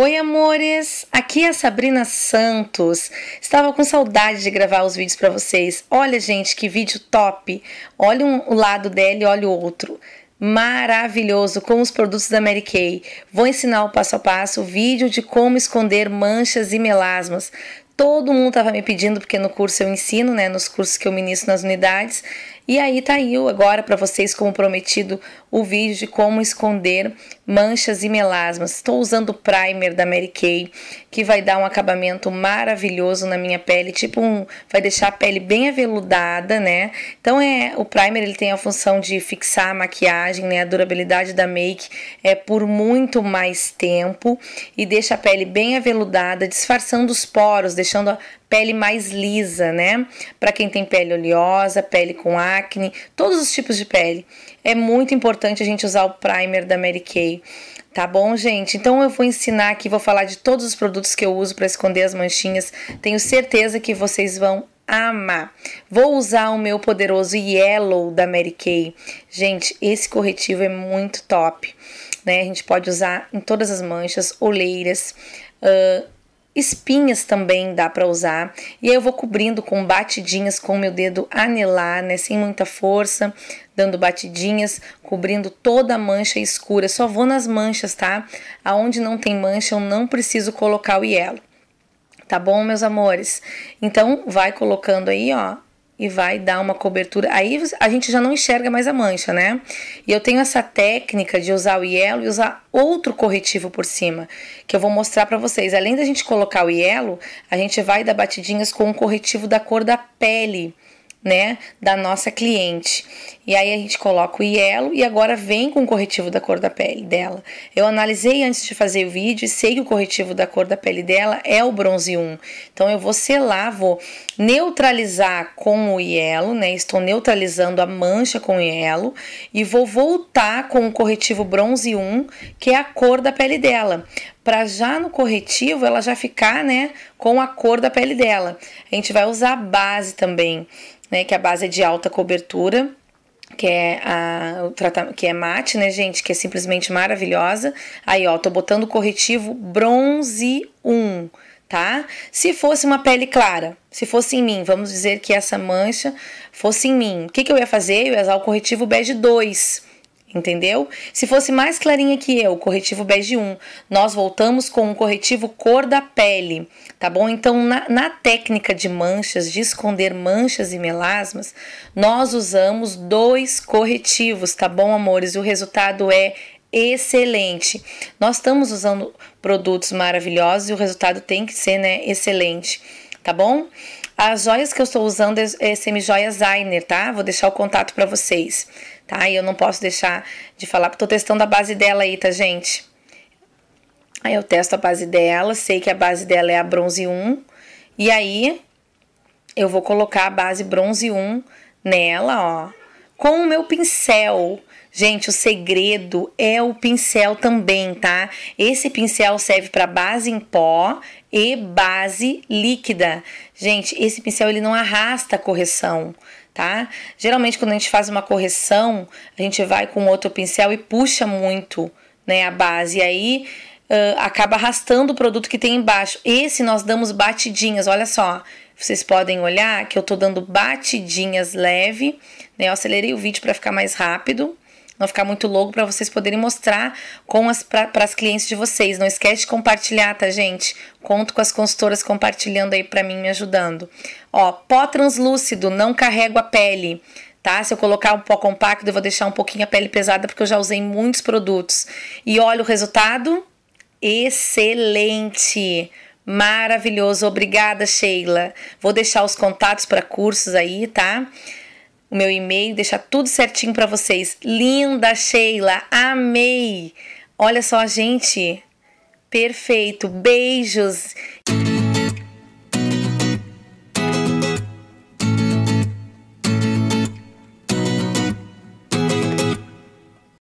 Oi, amores! Aqui é a Sabrina Santos. Estava com saudade de gravar os vídeos para vocês. Olha, gente, que vídeo top! Olha um lado dela e olha o outro. Maravilhoso com os produtos da Mary Kay. Vou ensinar o passo a passo, o vídeo de como esconder manchas e melasmas todo mundo estava me pedindo, porque no curso eu ensino, né? Nos cursos que eu ministro nas unidades, e aí tá aí agora para vocês, como prometido, o vídeo de como esconder manchas e melasmas. Estou usando o primer da Mary Kay, que vai dar um acabamento maravilhoso na minha pele, tipo um, vai deixar a pele bem aveludada, né? Então é, o primer ele tem a função de fixar a maquiagem, né? A durabilidade da make é por muito mais tempo e deixa a pele bem aveludada, disfarçando os poros, deixando a pele mais lisa, né? Para quem tem pele oleosa, pele com ar acne, todos os tipos de pele. É muito importante a gente usar o primer da Mary Kay. Tá bom, gente? Então eu vou ensinar aqui, vou falar de todos os produtos que eu uso para esconder as manchinhas. Tenho certeza que vocês vão amar. Vou usar o meu poderoso Yellow da Mary Kay. Gente, esse corretivo é muito top, né? A gente pode usar em todas as manchas, oleiras. uh, Espinhas também dá para usar. E aí eu vou cobrindo com batidinhas com o meu dedo anelar, né? Sem muita força, dando batidinhas, cobrindo toda a mancha escura. só vou nas manchas, tá? Aonde não tem mancha, eu não preciso colocar o hielo. Tá bom, meus amores? Então, vai colocando aí, ó, e vai dar uma cobertura. Aí a gente já não enxerga mais a mancha, né? E eu tenho essa técnica de usar o hielo e usar outro corretivo por cima, que eu vou mostrar para vocês. Além da gente colocar o hielo, a gente vai dar batidinhas com um corretivo da cor da pele né, da nossa cliente. E aí a gente coloca o hielo e agora vem com o corretivo da cor da pele dela. Eu analisei antes de fazer o vídeo e sei que o corretivo da cor da pele dela é o bronze 1. Então eu vou selar, vou neutralizar com o hielo, né? Estou neutralizando a mancha com o hielo e vou voltar com o corretivo bronze 1, que é a cor da pele dela para já no corretivo ela já ficar, né, com a cor da pele dela. A gente vai usar a base também né? Que é a base é de alta cobertura que é a, o que é mate, né, gente, que é simplesmente maravilhosa. Aí, ó, tô botando o corretivo bronze 1, tá? Se fosse uma pele clara, se fosse em mim, vamos dizer que essa mancha fosse em mim, o que, que eu ia fazer? Eu ia usar o corretivo bege 2 entendeu? Se fosse mais clarinha que eu, corretivo bege 1, nós voltamos com um corretivo cor da pele, tá bom? Então, na, na técnica de manchas, de esconder manchas e melasmas, nós usamos dois corretivos, tá bom, amores? E o resultado é excelente. Nós estamos usando produtos maravilhosos e o resultado tem que ser, né, excelente, tá bom? As joias que eu estou usando é, é semi joias Zainer, tá? Vou deixar o contato para vocês tá? E eu não posso deixar de falar, porque tô testando a base dela aí, tá, gente? Aí eu testo a base dela, sei que a base dela é a bronze 1, e aí eu vou colocar a base bronze 1 nela, ó, com o meu pincel. Gente, o segredo é o pincel também, tá? Esse pincel serve para base em pó e base líquida. Gente, esse pincel ele não arrasta a correção, tá? Geralmente quando a gente faz uma correção, a gente vai com outro pincel e puxa muito, né, a base. E aí uh, acaba arrastando o produto que tem embaixo. Esse nós damos batidinhas, olha só. Vocês podem olhar que eu tô dando batidinhas leve, né? Eu acelerei o vídeo para ficar mais rápido não ficar muito longo para vocês poderem mostrar com as para as clientes de vocês. Não esquece de compartilhar, tá, gente? Conto com as consultoras compartilhando aí para mim, me ajudando. Ó, pó translúcido, não carrego a pele. Tá? Se eu colocar um pó compacto, eu vou deixar um pouquinho a pele pesada, porque eu já usei muitos produtos. E olha o resultado, excelente! Maravilhoso, obrigada, Sheila. Vou deixar os contatos para cursos aí, tá? o meu e-mail, deixar tudo certinho para vocês. Linda, Sheila, amei! Olha só, gente, perfeito. Beijos